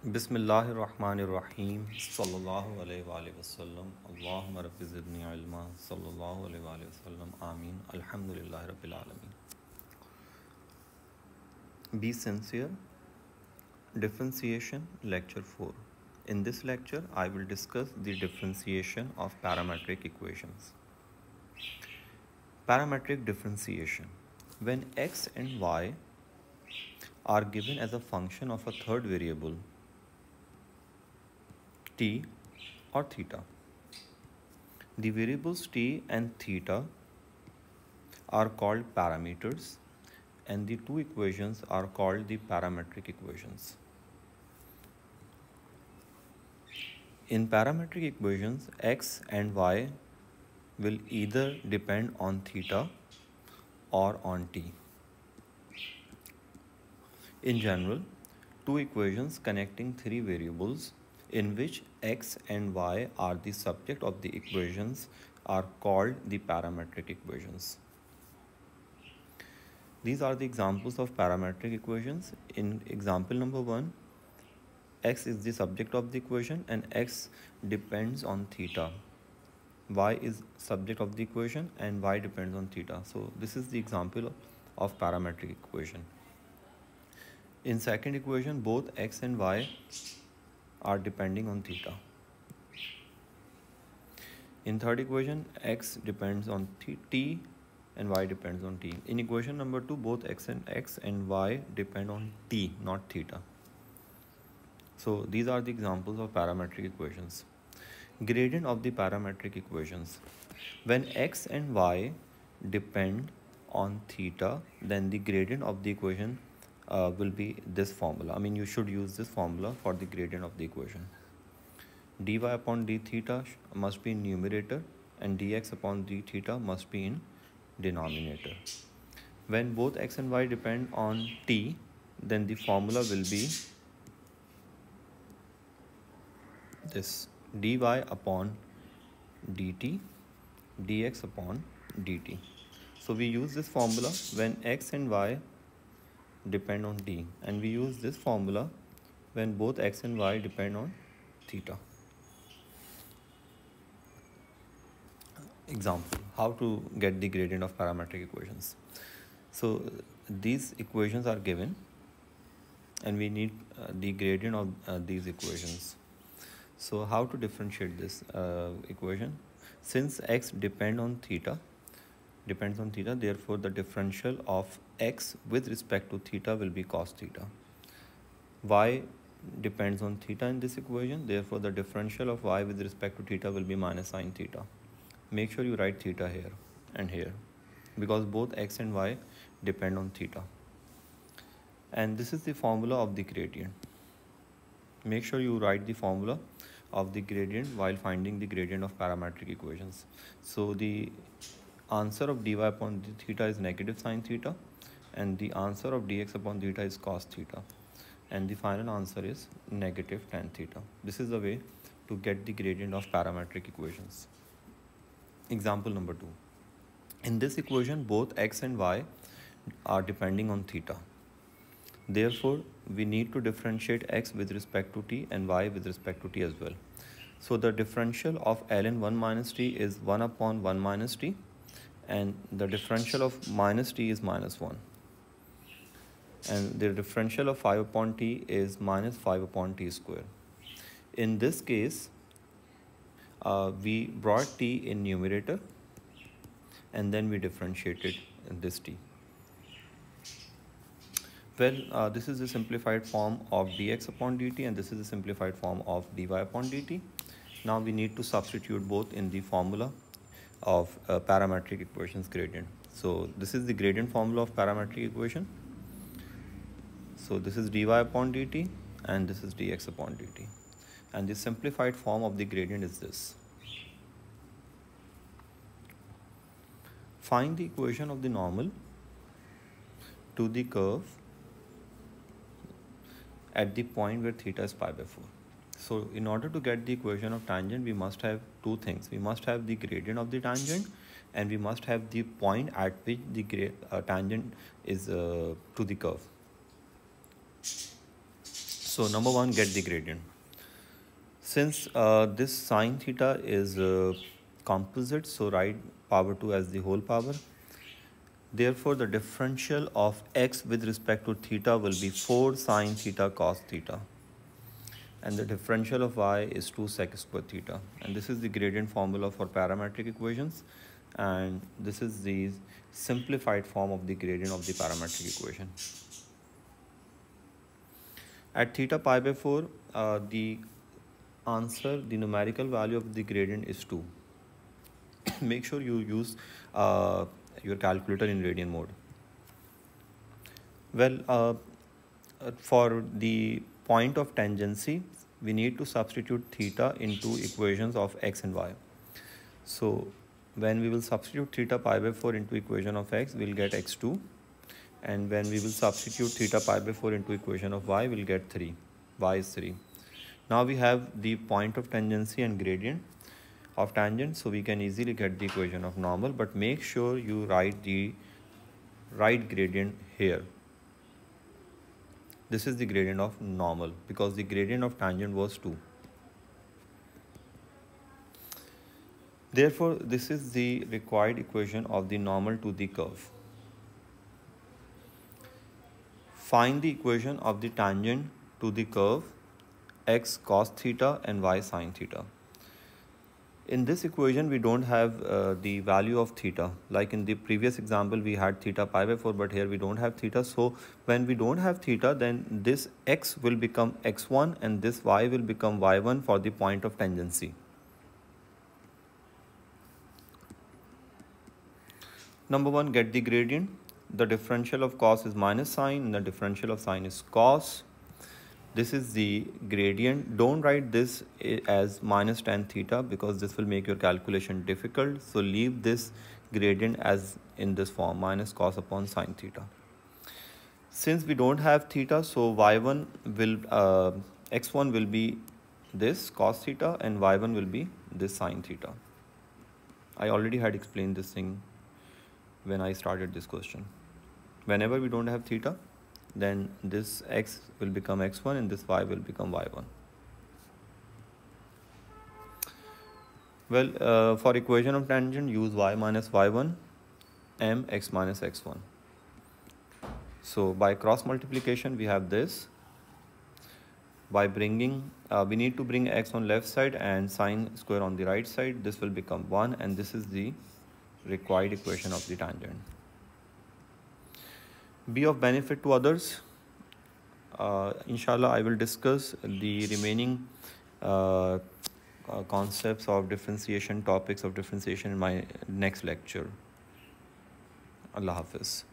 عليه وآله وسلّم آمين الحمد لله رب العالمين be sincere differentiation lecture four In this lecture, I will discuss the differentiation of parametric equations. Parametric differentiation. When x and y are given as a function of a third variable, t or theta. The variables t and theta are called parameters and the two equations are called the parametric equations. In parametric equations, x and y will either depend on theta or on t. In general, two equations connecting three variables in which x and y are the subject of the equations are called the parametric equations. These are the examples of parametric equations. In example number 1, x is the subject of the equation and x depends on theta. y is subject of the equation and y depends on theta. So this is the example of parametric equation. In second equation, both x and y are depending on theta. In third equation, x depends on th t and y depends on t. In equation number 2, both x and x and y depend on t, not theta. So these are the examples of parametric equations. Gradient of the parametric equations. When x and y depend on theta, then the gradient of the equation uh, will be this formula. I mean, you should use this formula for the gradient of the equation. dy upon d theta must be in numerator and dx upon d theta must be in denominator. When both x and y depend on t, then the formula will be this dy upon dt dx upon dt. So we use this formula when x and y depend on t and we use this formula when both x and y depend on theta. Example, how to get the gradient of parametric equations. So these equations are given and we need uh, the gradient of uh, these equations. So how to differentiate this uh, equation? Since x depend on theta, depends on theta therefore the differential of x with respect to theta will be cos theta y depends on theta in this equation therefore the differential of y with respect to theta will be minus sine theta make sure you write theta here and here because both x and y depend on theta and this is the formula of the gradient make sure you write the formula of the gradient while finding the gradient of parametric equations so the answer of dy upon theta is negative sine theta and the answer of dx upon theta is cos theta and the final answer is negative tan theta. This is the way to get the gradient of parametric equations. Example number 2. In this equation both x and y are depending on theta. Therefore, we need to differentiate x with respect to t and y with respect to t as well. So the differential of ln 1 minus t is 1 upon 1 minus t and the differential of minus t is minus 1 and the differential of 5 upon t is minus 5 upon t square. In this case, uh, we brought t in numerator and then we differentiated this t. Well, uh, this is the simplified form of dx upon dt and this is the simplified form of dy upon dt. Now we need to substitute both in the formula of a uh, parametric equation's gradient. So this is the gradient formula of parametric equation. So this is dy upon dt and this is dx upon dt. And the simplified form of the gradient is this. Find the equation of the normal to the curve at the point where theta is pi by 4. So in order to get the equation of tangent, we must have two things. We must have the gradient of the tangent and we must have the point at which the uh, tangent is uh, to the curve. So number one, get the gradient. Since uh, this sine theta is uh, composite, so write power 2 as the whole power. Therefore, the differential of x with respect to theta will be 4 sine theta cos theta and the differential of y is 2 sec square theta and this is the gradient formula for parametric equations and this is the simplified form of the gradient of the parametric equation. At theta pi by 4, uh, the answer, the numerical value of the gradient is 2. Make sure you use uh, your calculator in radian mode. Well, uh, uh for the point of tangency, we need to substitute theta into equations of x and y. So when we will substitute theta pi by 4 into equation of x, we'll get x2. And when we will substitute theta pi by 4 into equation of y, we'll get 3. y is 3. Now we have the point of tangency and gradient of tangent, so we can easily get the equation of normal, but make sure you write the right gradient here. This is the gradient of normal because the gradient of tangent was 2. Therefore, this is the required equation of the normal to the curve. Find the equation of the tangent to the curve x cos theta and y sin theta. In this equation, we don't have uh, the value of theta. Like in the previous example, we had theta pi by 4, but here we don't have theta. So when we don't have theta, then this x will become x1 and this y will become y1 for the point of tangency. Number one, get the gradient. The differential of cos is minus sine, the differential of sine is cos this is the gradient don't write this as minus tan theta because this will make your calculation difficult so leave this gradient as in this form minus cos upon sine theta since we don't have theta so y1 will uh, x1 will be this cos theta and y1 will be this sine theta i already had explained this thing when i started this question whenever we don't have theta then this x will become x1 and this y will become y1. Well, uh, for equation of tangent, use y minus y1, m x minus x1. So by cross multiplication, we have this. By bringing, uh, we need to bring x on left side and sine square on the right side. This will become 1 and this is the required equation of the tangent be of benefit to others. Uh, inshallah, I will discuss the remaining uh, uh, concepts of differentiation, topics of differentiation in my next lecture. Allah Hafiz.